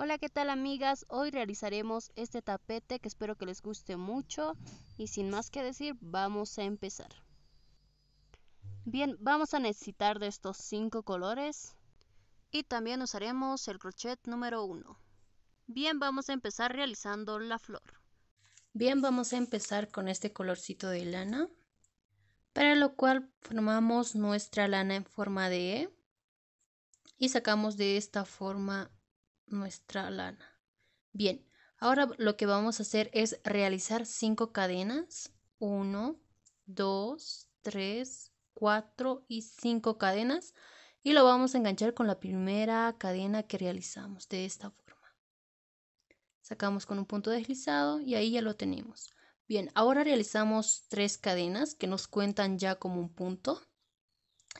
Hola, ¿qué tal amigas? Hoy realizaremos este tapete que espero que les guste mucho y sin más que decir, vamos a empezar. Bien, vamos a necesitar de estos cinco colores y también usaremos el crochet número 1. Bien, vamos a empezar realizando la flor. Bien, vamos a empezar con este colorcito de lana, para lo cual formamos nuestra lana en forma de E y sacamos de esta forma nuestra lana. Bien, ahora lo que vamos a hacer es realizar cinco cadenas. 1, 2, 3, 4 y 5 cadenas. Y lo vamos a enganchar con la primera cadena que realizamos de esta forma. Sacamos con un punto deslizado y ahí ya lo tenemos. Bien, ahora realizamos tres cadenas que nos cuentan ya como un punto.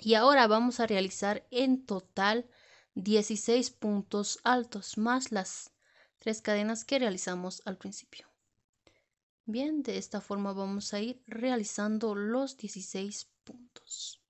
Y ahora vamos a realizar en total 16 puntos altos más las tres cadenas que realizamos al principio. Bien, de esta forma vamos a ir realizando los 16 puntos.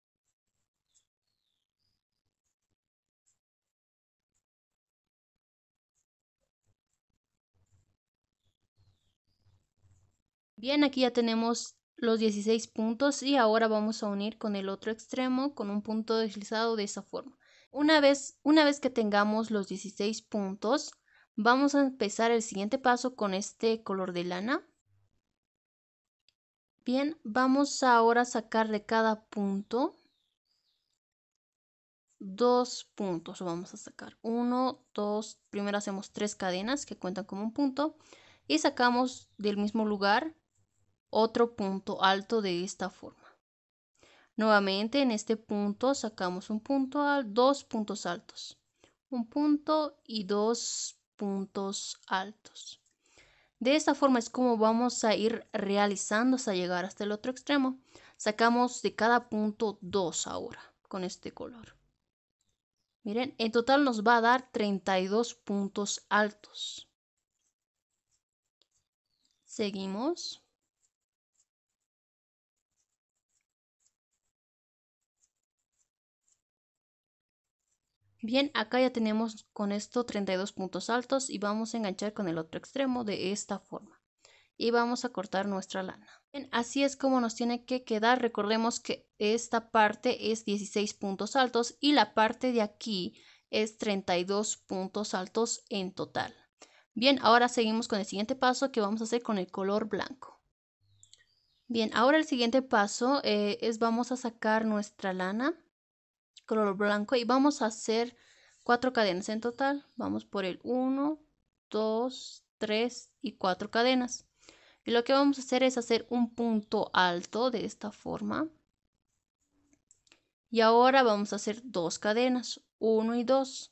Bien, aquí ya tenemos los 16 puntos y ahora vamos a unir con el otro extremo con un punto deslizado de esa forma. Una vez, una vez que tengamos los 16 puntos, vamos a empezar el siguiente paso con este color de lana. Bien, vamos ahora a sacar de cada punto dos puntos. Vamos a sacar uno, dos, primero hacemos tres cadenas que cuentan como un punto y sacamos del mismo lugar otro punto alto de esta forma. Nuevamente en este punto sacamos un punto, dos puntos altos. Un punto y dos puntos altos. De esta forma es como vamos a ir realizando hasta llegar hasta el otro extremo. Sacamos de cada punto dos ahora con este color. Miren, en total nos va a dar 32 puntos altos. Seguimos. Bien, acá ya tenemos con esto 32 puntos altos y vamos a enganchar con el otro extremo de esta forma. Y vamos a cortar nuestra lana. Bien, así es como nos tiene que quedar. Recordemos que esta parte es 16 puntos altos y la parte de aquí es 32 puntos altos en total. Bien, ahora seguimos con el siguiente paso que vamos a hacer con el color blanco. Bien, ahora el siguiente paso eh, es vamos a sacar nuestra lana color blanco y vamos a hacer cuatro cadenas en total vamos por el 1 2 3 y 4 cadenas y lo que vamos a hacer es hacer un punto alto de esta forma y ahora vamos a hacer dos cadenas 1 y 2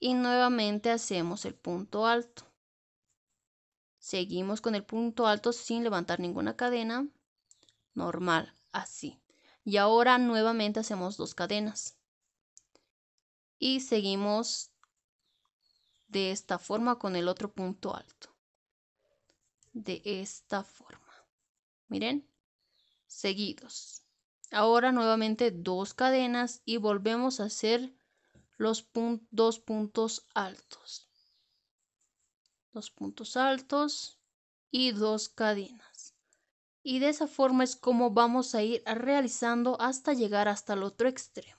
y nuevamente hacemos el punto alto seguimos con el punto alto sin levantar ninguna cadena normal así y ahora nuevamente hacemos dos cadenas y seguimos de esta forma con el otro punto alto. De esta forma. Miren, seguidos. Ahora nuevamente dos cadenas y volvemos a hacer los dos puntos altos. Dos puntos altos y dos cadenas. Y de esa forma es como vamos a ir realizando hasta llegar hasta el otro extremo.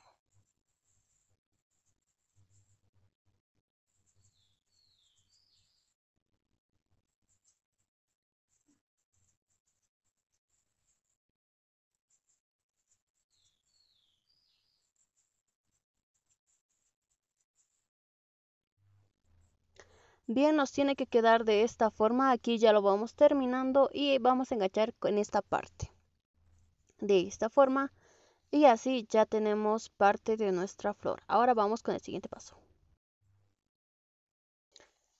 Bien, nos tiene que quedar de esta forma. Aquí ya lo vamos terminando y vamos a enganchar en esta parte. De esta forma. Y así ya tenemos parte de nuestra flor. Ahora vamos con el siguiente paso.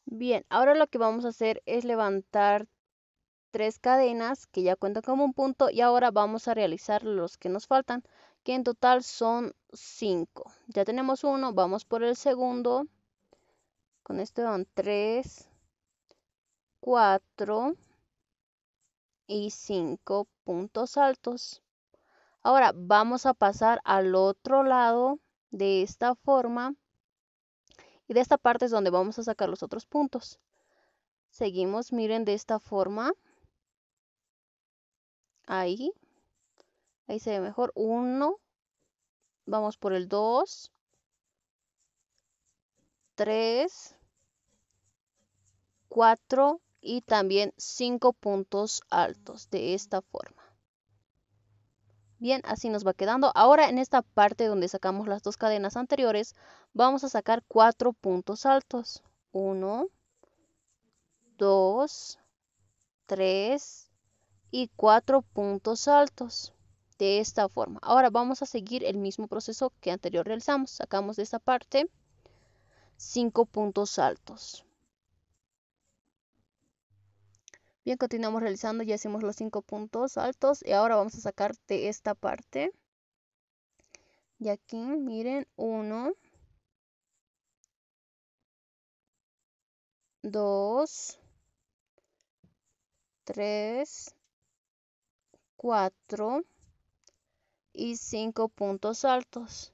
Bien, ahora lo que vamos a hacer es levantar tres cadenas que ya cuentan como un punto y ahora vamos a realizar los que nos faltan, que en total son cinco. Ya tenemos uno, vamos por el segundo. Con esto van 3, 4 y 5 puntos altos. Ahora vamos a pasar al otro lado de esta forma. Y de esta parte es donde vamos a sacar los otros puntos. Seguimos, miren, de esta forma. Ahí. Ahí se ve mejor. 1. Vamos por el 2. 3. 4 y también 5 puntos altos de esta forma. Bien, así nos va quedando. Ahora en esta parte donde sacamos las dos cadenas anteriores, vamos a sacar 4 puntos altos. 1, 2, 3 y 4 puntos altos de esta forma. Ahora vamos a seguir el mismo proceso que anterior realizamos. Sacamos de esta parte 5 puntos altos. Bien, continuamos realizando, ya hicimos los cinco puntos altos y ahora vamos a sacar de esta parte. Y aquí, miren, 1, 2, 3, 4 y 5 puntos altos.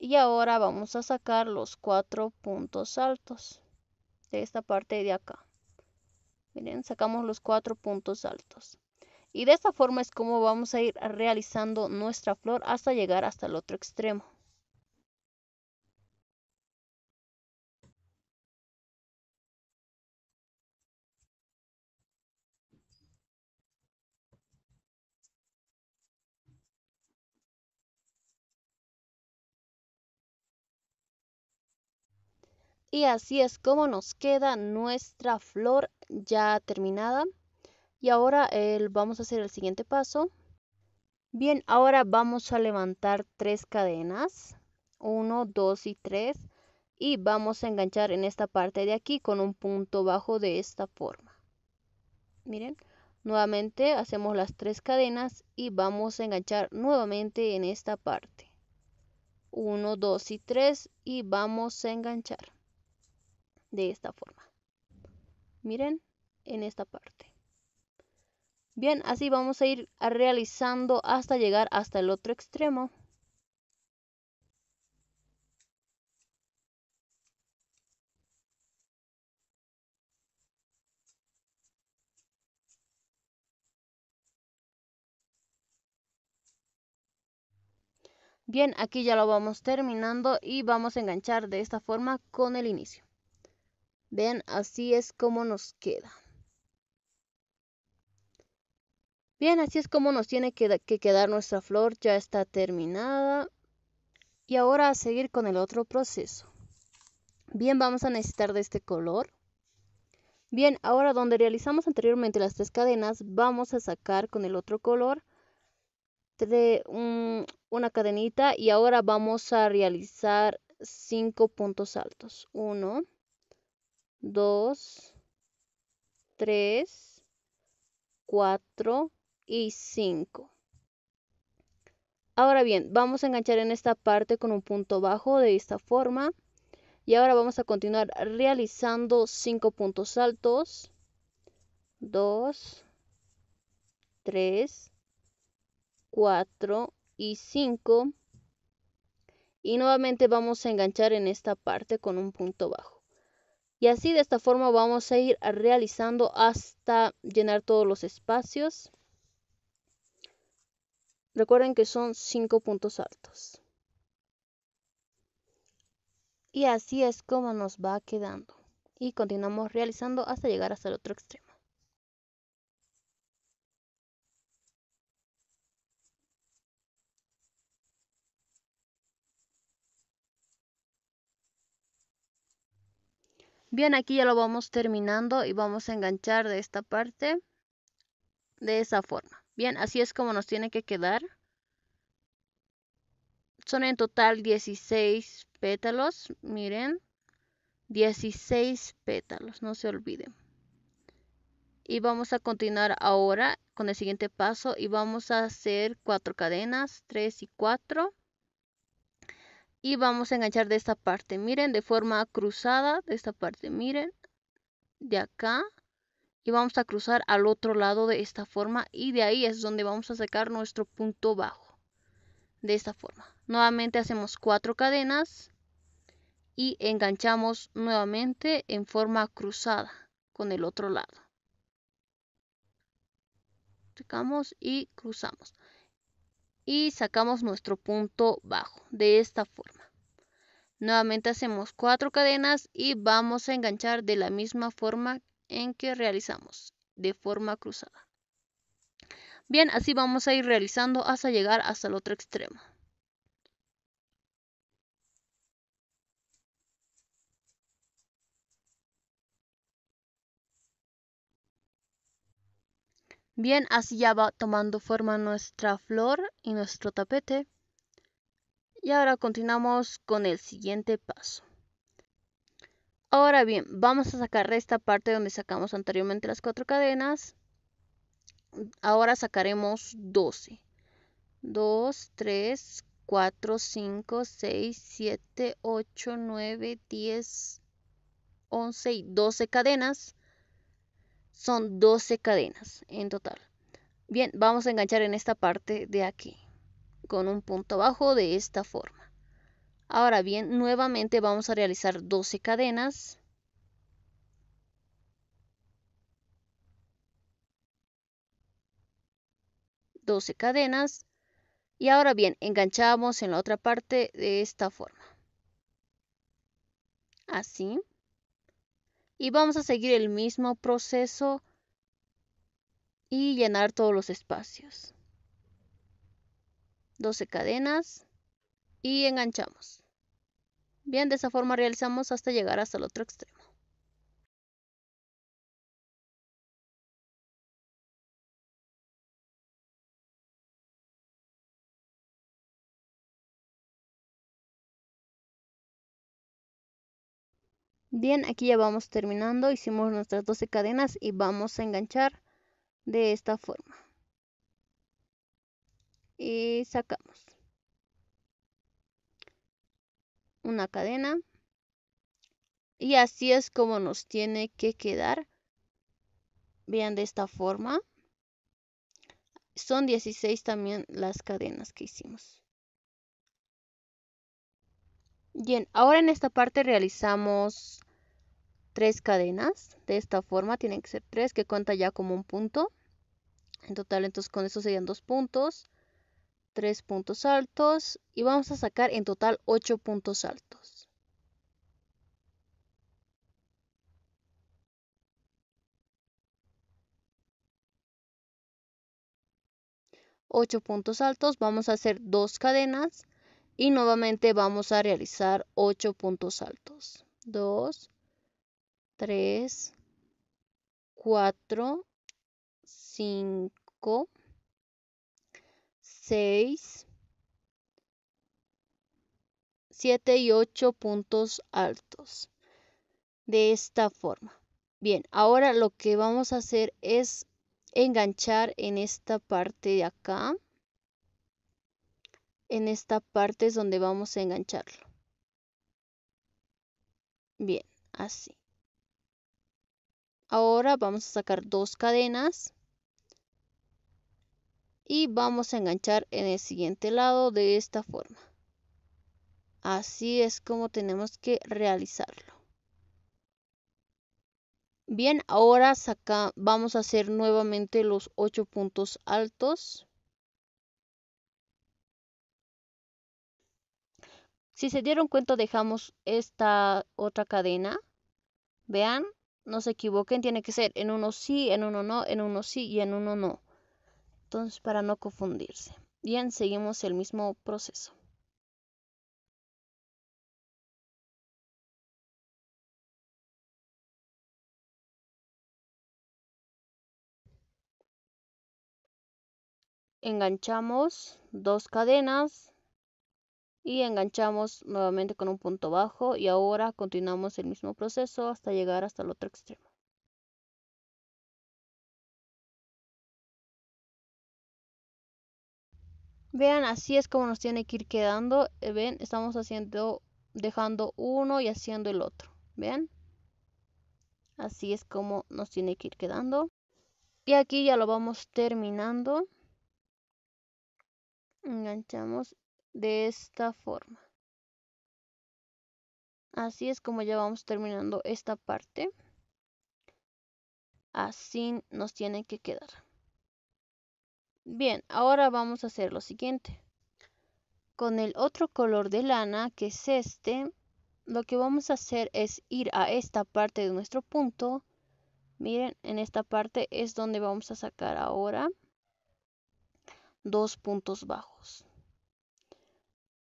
Y ahora vamos a sacar los 4 puntos altos de esta parte de acá. Miren, sacamos los cuatro puntos altos. Y de esta forma es como vamos a ir realizando nuestra flor hasta llegar hasta el otro extremo. Y así es como nos queda nuestra flor ya terminada. Y ahora vamos a hacer el siguiente paso. Bien, ahora vamos a levantar tres cadenas. 1, 2 y 3. Y vamos a enganchar en esta parte de aquí con un punto bajo de esta forma. Miren, nuevamente hacemos las tres cadenas y vamos a enganchar nuevamente en esta parte. 1, 2 y 3 y vamos a enganchar de esta forma. Miren en esta parte. Bien, así vamos a ir realizando hasta llegar hasta el otro extremo. Bien, aquí ya lo vamos terminando y vamos a enganchar de esta forma con el inicio. Vean, así es como nos queda. Bien, así es como nos tiene que, quedar nuestra flor. Ya está terminada. Y ahora a seguir con el otro proceso. Bien, vamos a necesitar de este color. Bien, ahora donde realizamos anteriormente las tres cadenas, vamos a sacar con el otro color de una cadenita y ahora vamos a realizar cinco puntos altos. Uno, 2, 3, 4 y 5. Ahora bien, vamos a enganchar en esta parte con un punto bajo de esta forma. Y ahora vamos a continuar realizando 5 puntos altos. 2, 3, 4 y 5. Y nuevamente vamos a enganchar en esta parte con un punto bajo. Y así de esta forma vamos a ir realizando hasta llenar todos los espacios. Recuerden que son 5 puntos altos. Y así es como nos va quedando. Y continuamos realizando hasta llegar hasta el otro extremo. Bien, aquí ya lo vamos terminando y vamos a enganchar de esta parte de esa forma. Bien, así es como nos tiene que quedar. Son en total 16 pétalos, miren, 16 pétalos, no se olviden. Y vamos a continuar ahora con el siguiente paso y vamos a hacer cuatro cadenas, 3 y 4 y vamos a enganchar de esta parte miren de forma cruzada de esta parte miren de acá y vamos a cruzar al otro lado de esta forma y de ahí es donde vamos a sacar nuestro punto bajo de esta forma nuevamente hacemos cuatro cadenas y enganchamos nuevamente en forma cruzada con el otro lado tocamos y cruzamos y sacamos nuestro punto bajo de esta forma. Nuevamente hacemos cuatro cadenas y vamos a enganchar de la misma forma en que realizamos, de forma cruzada. Bien, así vamos a ir realizando hasta llegar hasta el otro extremo. Bien, así ya va tomando forma nuestra flor y nuestro tapete. Y ahora continuamos con el siguiente paso. Ahora bien, vamos a sacar esta parte donde sacamos anteriormente las cuatro cadenas. Ahora sacaremos 12. 2, 3, 4, 5, 6, 7, 8, 9, 10, 11 y 12 cadenas son 12 cadenas en total. Bien, vamos a enganchar en esta parte de aquí, con un punto bajo de esta forma. Ahora bien, nuevamente vamos a realizar 12 cadenas. ...12 cadenas... ...y ahora bien, enganchamos en la otra parte de esta forma... ...así y vamos a seguir el mismo proceso y llenar todos los espacios. 12 cadenas y enganchamos. Bien, de esa forma realizamos hasta llegar hasta el otro extremo. Bien, aquí ya vamos terminando, hicimos nuestras 12 cadenas y vamos a enganchar de esta forma. Y sacamos. Una cadena. Y así es como nos tiene que quedar. Vean de esta forma. Son 16 también las cadenas que hicimos. Bien, ahora en esta parte realizamos tres cadenas. De esta forma tienen que ser tres que cuenta ya como un punto. En total entonces con eso serían dos puntos, tres puntos altos y vamos a sacar en total ocho puntos altos. Ocho puntos altos, vamos a hacer dos cadenas y nuevamente vamos a realizar 8 puntos altos 2 3 4 5 6 7 y 8 puntos altos de esta forma bien ahora lo que vamos a hacer es enganchar en esta parte de acá en esta parte es donde vamos a engancharlo. Bien, así. Ahora vamos a sacar dos cadenas y vamos a enganchar en el siguiente lado de esta forma. Así es como tenemos que realizarlo. Bien, ahora saca, vamos a hacer nuevamente los 8 puntos altos. Si se dieron cuenta, dejamos esta otra cadena. Vean, no se equivoquen, tiene que ser en uno sí, en uno no, en uno sí y en uno no. Entonces, para no confundirse. Bien, seguimos el mismo proceso. Enganchamos dos cadenas y enganchamos nuevamente con un punto bajo y ahora continuamos el mismo proceso hasta llegar hasta el otro extremo. Vean, así es como nos tiene que ir quedando. Eh, ven, estamos haciendo, dejando uno y haciendo el otro. Vean, así es como nos tiene que ir quedando. Y aquí ya lo vamos terminando. Enganchamos de esta forma. Así es como ya vamos terminando esta parte. Así nos tiene que quedar. Bien, ahora vamos a hacer lo siguiente. Con el otro color de lana, que es este, lo que vamos a hacer es ir a esta parte de nuestro punto. Miren, en esta parte es donde vamos a sacar ahora dos puntos bajos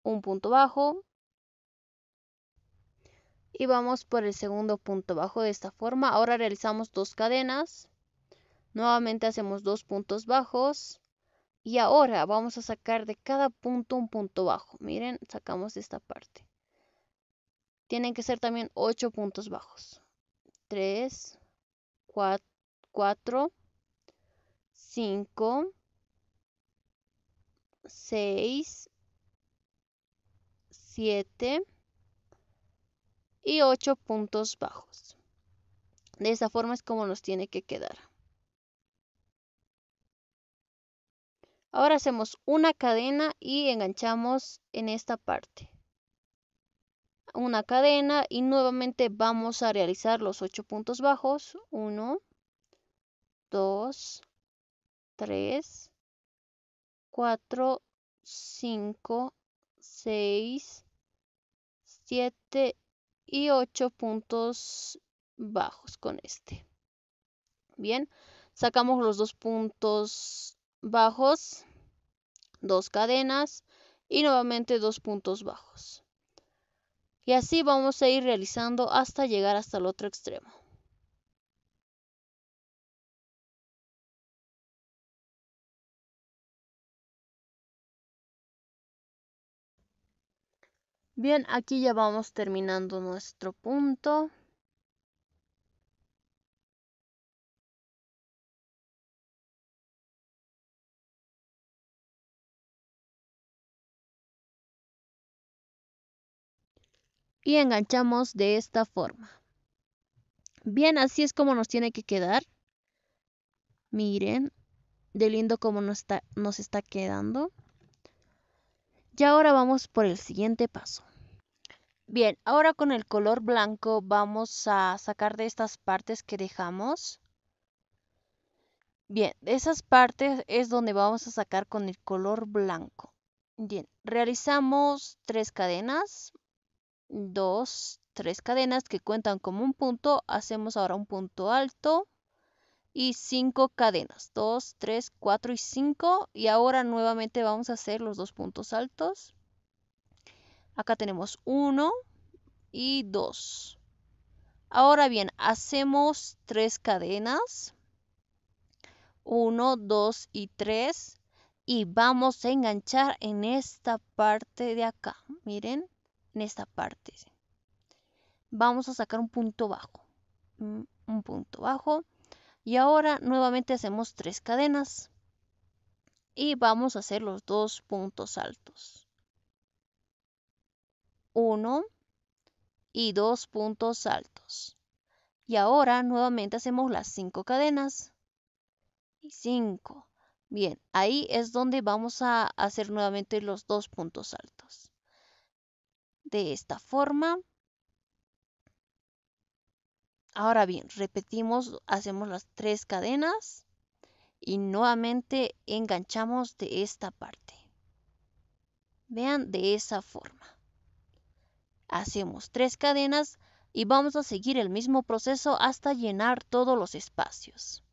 un punto bajo y vamos por el segundo punto bajo de esta forma. Ahora realizamos dos cadenas, nuevamente hacemos dos puntos bajos y ahora vamos a sacar de cada punto un punto bajo. Miren, sacamos esta parte. Tienen que ser también 8 puntos bajos. 3, 4, 5, 6, 7 y 8 puntos bajos. De esta forma es como nos tiene que quedar. Ahora hacemos una cadena y enganchamos en esta parte. Una cadena y nuevamente vamos a realizar los 8 puntos bajos. 1, 2, 3, 4, 5, 6, 7 y 8 puntos bajos con este. Bien, sacamos los dos puntos bajos, dos cadenas y nuevamente dos puntos bajos. Y así vamos a ir realizando hasta llegar hasta el otro extremo. Bien, aquí ya vamos terminando nuestro punto. y enganchamos de esta forma. Bien, así es como nos tiene que quedar. Miren, de lindo como nos está, nos está quedando. Y ahora vamos por el siguiente paso. Bien, ahora con el color blanco vamos a sacar de estas partes que dejamos. Bien, de esas partes es donde vamos a sacar con el color blanco. Bien, realizamos tres cadenas, dos, tres cadenas que cuentan como un punto. Hacemos ahora un punto alto y cinco cadenas, dos, tres, cuatro y cinco. Y ahora nuevamente vamos a hacer los dos puntos altos Acá tenemos 1 y 2. Ahora bien, hacemos tres cadenas. 1, 2 y 3. Y vamos a enganchar en esta parte de acá. Miren, en esta parte. Vamos a sacar un punto bajo. Mm, un punto bajo. Y ahora nuevamente hacemos tres cadenas. Y vamos a hacer los dos puntos altos. 1 y dos puntos altos. Y ahora nuevamente hacemos las cinco cadenas. Y 5. Bien, ahí es donde vamos a hacer nuevamente los dos puntos altos. De esta forma. Ahora bien, repetimos, hacemos las tres cadenas y nuevamente enganchamos de esta parte. Vean, de esa forma. Hacemos tres cadenas y vamos a seguir el mismo proceso hasta llenar todos los espacios.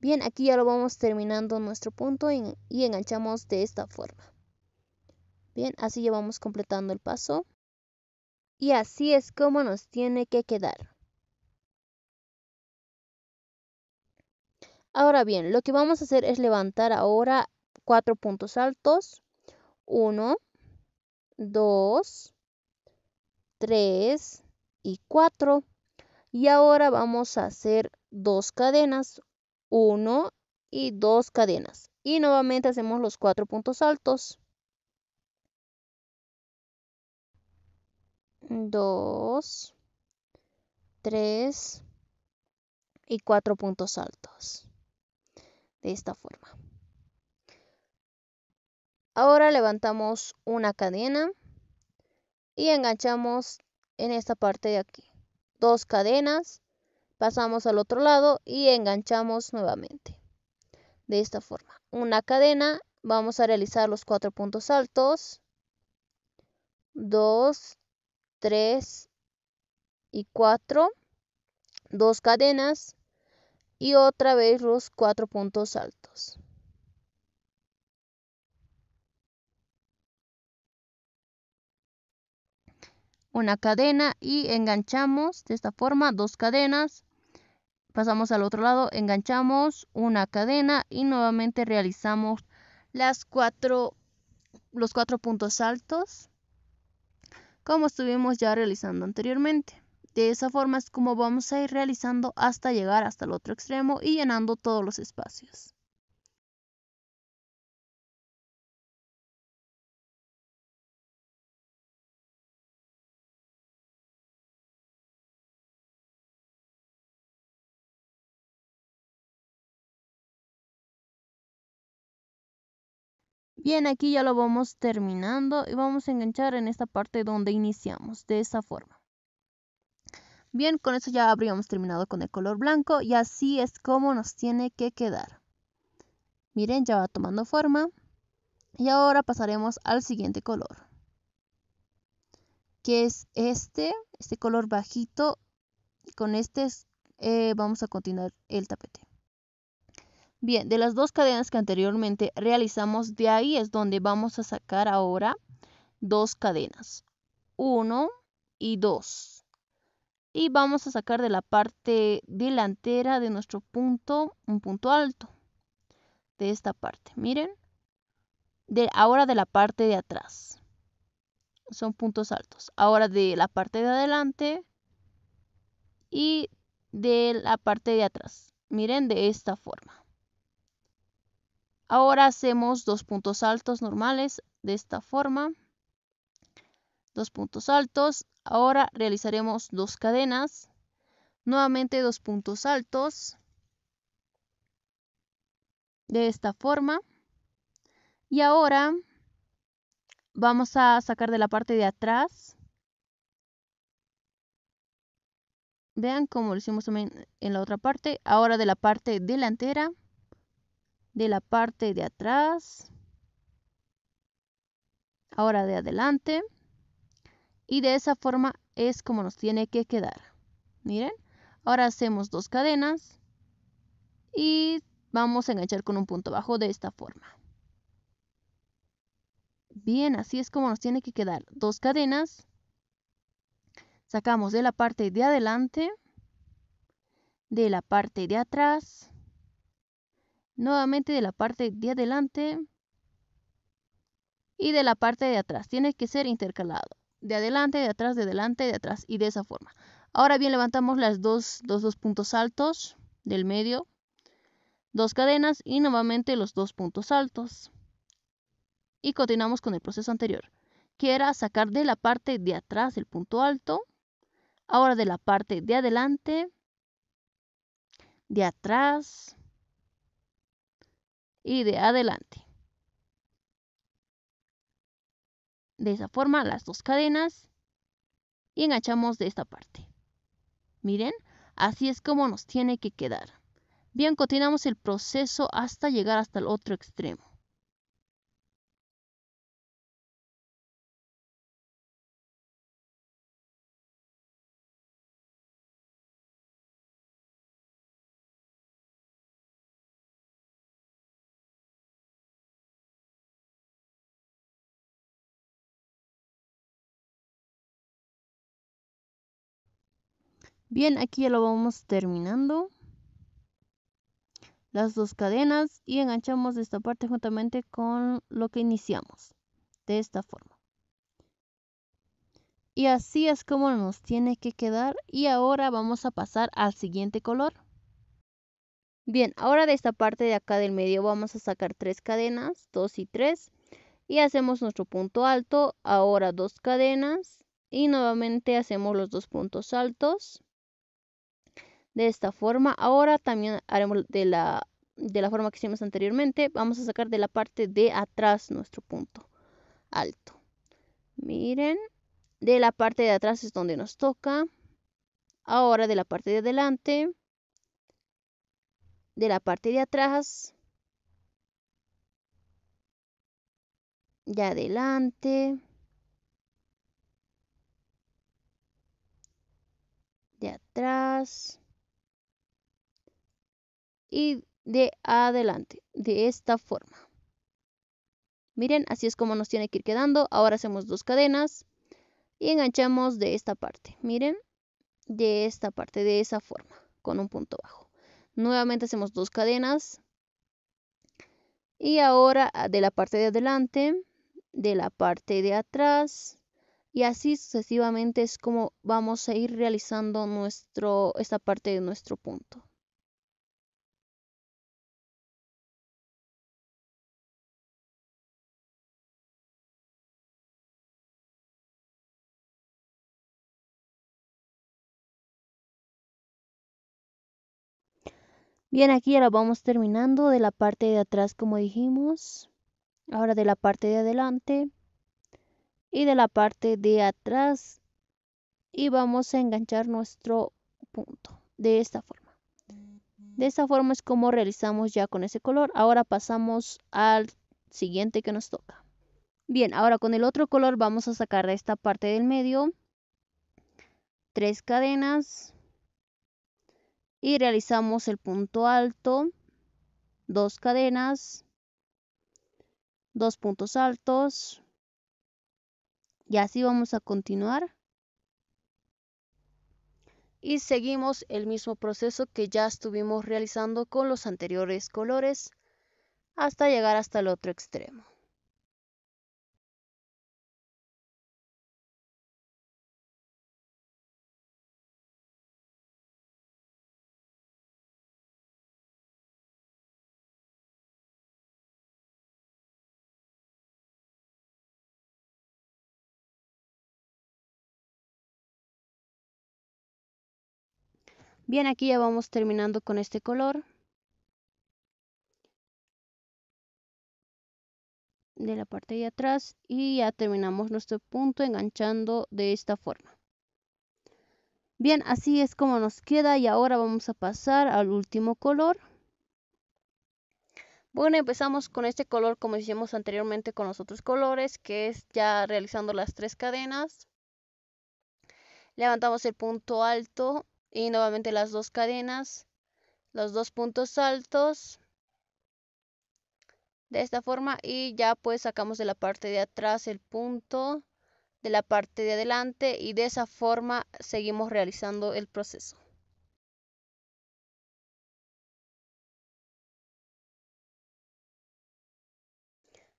Bien, aquí ya lo vamos terminando nuestro punto y enganchamos de esta forma. Bien, así llevamos completando el paso. Y así es como nos tiene que quedar. Ahora bien, lo que vamos a hacer es levantar ahora cuatro puntos altos. 1, 2, 3 y 4. Y ahora vamos a hacer dos cadenas, 1 y dos cadenas. Y nuevamente hacemos los cuatro puntos altos. 2, 3 y 4 puntos altos. De esta forma. Ahora levantamos una cadena y enganchamos en esta parte de aquí. Dos cadenas, pasamos al otro lado y enganchamos nuevamente. De esta forma. Una cadena, vamos a realizar los cuatro puntos altos. 2, 3 y 4, dos cadenas y otra vez los cuatro puntos altos. Una cadena y enganchamos de esta forma dos cadenas. Pasamos al otro lado, enganchamos una cadena y nuevamente realizamos las cuatro, los cuatro puntos altos como estuvimos ya realizando anteriormente. De esa forma es como vamos a ir realizando hasta llegar hasta el otro extremo y llenando todos los espacios. Bien, aquí ya lo vamos terminando y vamos a enganchar en esta parte donde iniciamos, de esa forma. Bien, con eso ya habríamos terminado con el color blanco y así es como nos tiene que quedar. Miren, ya va tomando forma. Y ahora pasaremos al siguiente color, que es este, este color bajito. Y con este eh, vamos a continuar el tapete. Bien, de las dos cadenas que anteriormente realizamos, de ahí es donde vamos a sacar ahora dos cadenas. Uno y dos. Y vamos a sacar de la parte delantera de nuestro punto un punto alto. De esta parte, miren. De, ahora de la parte de atrás. Son puntos altos. Ahora de la parte de adelante y de la parte de atrás. Miren de esta forma. Ahora hacemos dos puntos altos normales de esta forma. Dos puntos altos. Ahora realizaremos dos cadenas. Nuevamente dos puntos altos. De esta forma. Y ahora vamos a sacar de la parte de atrás. Vean cómo lo hicimos también en la otra parte. Ahora de la parte delantera de la parte de atrás, ahora de adelante y de esa forma es como nos tiene que quedar. Miren, ahora hacemos dos cadenas y vamos a enganchar con un punto bajo de esta forma. Bien, así es como nos tiene que quedar dos cadenas. Sacamos de la parte de adelante, de la parte de atrás nuevamente de la parte de adelante y de la parte de atrás. Tiene que ser intercalado. De adelante, de atrás, de adelante, de atrás y de esa forma. Ahora bien, levantamos las dos, los dos puntos altos del medio, dos cadenas y nuevamente los dos puntos altos. Y continuamos con el proceso anterior, que era sacar de la parte de atrás el punto alto, ahora de la parte de adelante, de atrás, y de adelante. De esa forma las dos cadenas y enganchamos de esta parte. Miren, así es como nos tiene que quedar. Bien, continuamos el proceso hasta llegar hasta el otro extremo. Bien, aquí ya lo vamos terminando. Las dos cadenas y enganchamos esta parte juntamente con lo que iniciamos. De esta forma. Y así es como nos tiene que quedar. Y ahora vamos a pasar al siguiente color. Bien, ahora de esta parte de acá del medio vamos a sacar tres cadenas, dos y tres. Y hacemos nuestro punto alto, ahora dos cadenas. Y nuevamente hacemos los dos puntos altos de esta forma. Ahora también haremos de la, de la forma que hicimos anteriormente. Vamos a sacar de la parte de atrás nuestro punto alto. Miren, de la parte de atrás es donde nos toca. Ahora de la parte de adelante. De la parte de atrás. De adelante. De atrás y de adelante, de esta forma. Miren, así es como nos tiene que ir quedando. Ahora hacemos dos cadenas y enganchamos de esta parte. Miren, de esta parte, de esa forma, con un punto bajo. Nuevamente hacemos dos cadenas. Y ahora ah, de la parte de adelante, de la parte de atrás. Y así sucesivamente es como vamos a ir realizando nuestro, esta parte de nuestro punto. Bien, aquí ahora vamos terminando de la parte de atrás como dijimos. Ahora de la parte de adelante. Y de la parte de atrás. Y vamos a enganchar nuestro punto de esta forma. De esta forma es como realizamos ya con ese color. Ahora pasamos al siguiente que nos toca. Bien, ahora con el otro color vamos a sacar de esta parte del medio. Tres cadenas y realizamos el punto alto, dos cadenas, dos puntos altos y así vamos a continuar. Y seguimos el mismo proceso que ya estuvimos realizando con los anteriores colores hasta llegar hasta el otro extremo. Bien, aquí ya vamos terminando con este color. De la parte de atrás y ya terminamos nuestro punto enganchando de esta forma. Bien, así es como nos queda y ahora vamos a pasar al último color. Bueno, empezamos con este color como hicimos anteriormente con los otros colores, que es ya realizando las tres cadenas. Levantamos el punto alto y nuevamente las dos cadenas, los dos puntos altos. De esta forma y ya pues sacamos de la parte de atrás el punto de la parte de adelante y de esa forma seguimos realizando el proceso.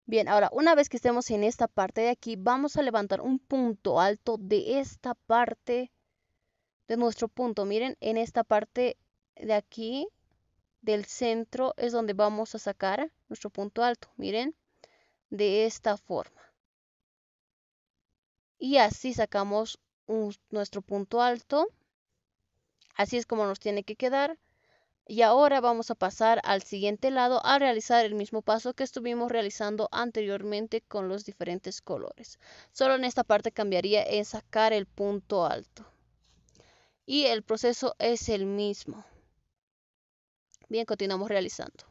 Bien, ahora una vez que estemos en esta parte de aquí, vamos a levantar un punto alto de esta parte nuestro punto. Miren, en esta parte de aquí del centro es donde vamos a sacar nuestro punto alto. Miren, de esta forma. Y así sacamos nuestro punto alto. Así es como nos tiene que quedar. Y ahora vamos a pasar al siguiente lado a realizar el mismo paso que estuvimos realizando anteriormente con los diferentes colores. Solo en esta parte cambiaría en sacar el punto alto y el proceso es el mismo. Bien, continuamos realizando.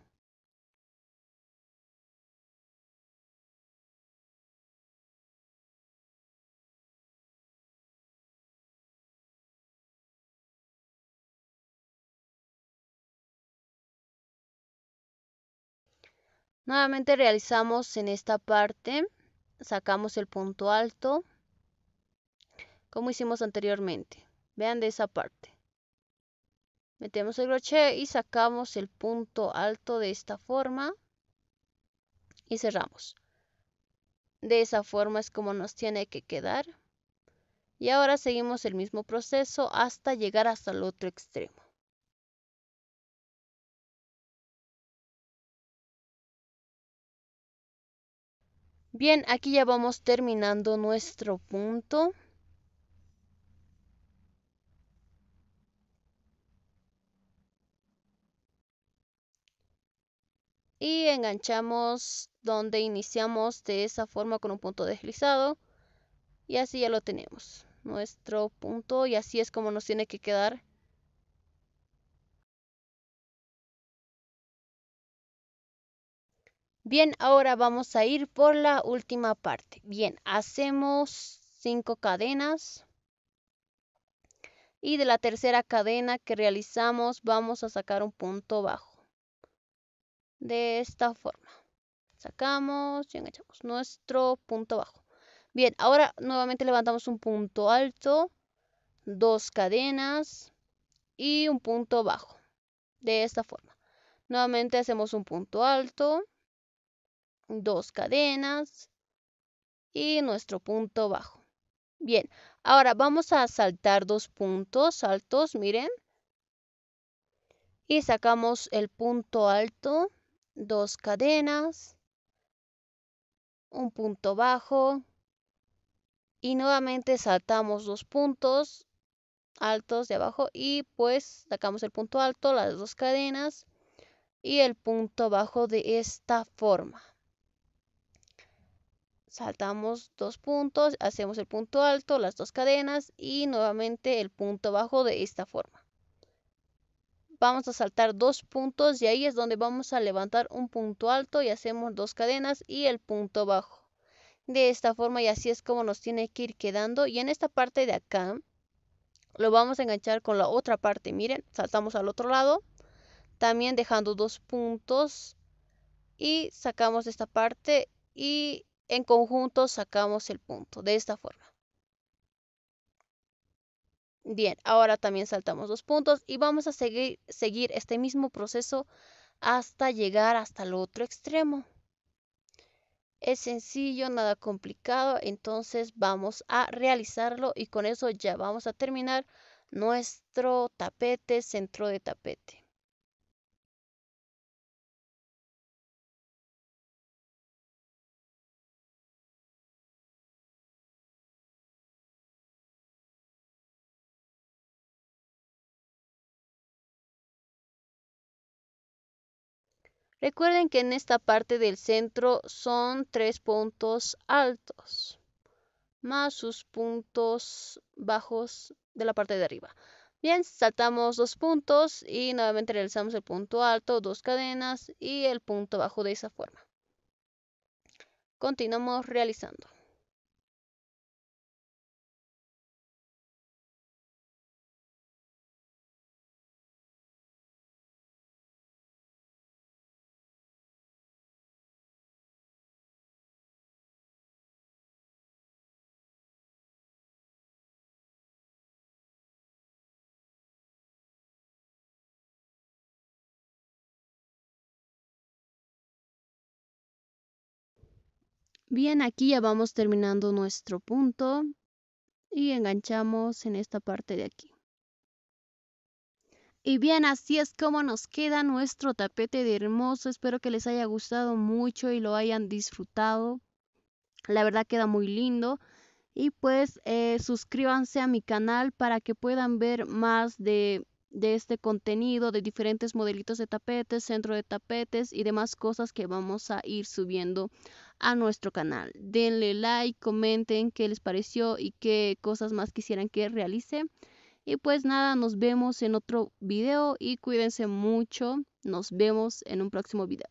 Nuevamente realizamos en esta parte, sacamos el punto alto como hicimos anteriormente vean de esa parte metemos el crochet y sacamos el punto alto de esta forma y cerramos de esa forma es como nos tiene que quedar y ahora seguimos el mismo proceso hasta llegar hasta el otro extremo Bien, aquí ya vamos terminando nuestro punto. y enganchamos donde iniciamos de esa forma con un punto deslizado y así ya lo tenemos nuestro punto y así es como nos tiene que quedar bien ahora vamos a ir por la última parte bien hacemos cinco cadenas y de la tercera cadena que realizamos vamos a sacar un punto bajo de esta forma. Sacamos y enganchamos nuestro punto bajo. Bien, ahora nuevamente levantamos un punto alto, dos cadenas y un punto bajo. De esta forma. Nuevamente hacemos un punto alto, dos cadenas y nuestro punto bajo. Bien, ahora vamos a saltar dos puntos altos, miren. Y sacamos el punto alto dos cadenas, un punto bajo y nuevamente saltamos dos puntos altos de abajo y pues sacamos el punto alto, las dos cadenas y el punto bajo de esta forma. Saltamos dos puntos, hacemos el punto alto, las dos cadenas y nuevamente el punto bajo de esta forma vamos a saltar dos puntos y ahí es donde vamos a levantar un punto alto y hacemos dos cadenas y el punto bajo. De esta forma y así es como nos tiene que ir quedando y en esta parte de acá lo vamos a enganchar con la otra parte. Miren, saltamos al otro lado, también dejando dos puntos y sacamos esta parte y en conjunto sacamos el punto de esta forma. Bien, ahora también saltamos dos puntos y vamos a seguir, seguir este mismo proceso hasta llegar hasta el otro extremo. Es sencillo, nada complicado, entonces vamos a realizarlo y con eso ya vamos a terminar nuestro tapete, centro de tapete. Recuerden que en esta parte del centro son tres puntos altos más sus puntos bajos de la parte de arriba. Bien, saltamos dos puntos y nuevamente realizamos el punto alto, dos cadenas y el punto bajo de esa forma. Continuamos realizando. Bien, aquí ya vamos terminando nuestro punto y enganchamos en esta parte de aquí. Y bien, así es como nos queda nuestro tapete de hermoso. Espero que les haya gustado mucho y lo hayan disfrutado. La verdad queda muy lindo. Y pues eh, suscríbanse a mi canal para que puedan ver más de de este contenido, de diferentes modelitos de tapetes, centro de tapetes y demás cosas que vamos a ir subiendo a nuestro canal. Denle like, comenten qué les pareció y qué cosas más quisieran que realice. Y pues nada, nos vemos en otro video y cuídense mucho. Nos vemos en un próximo video.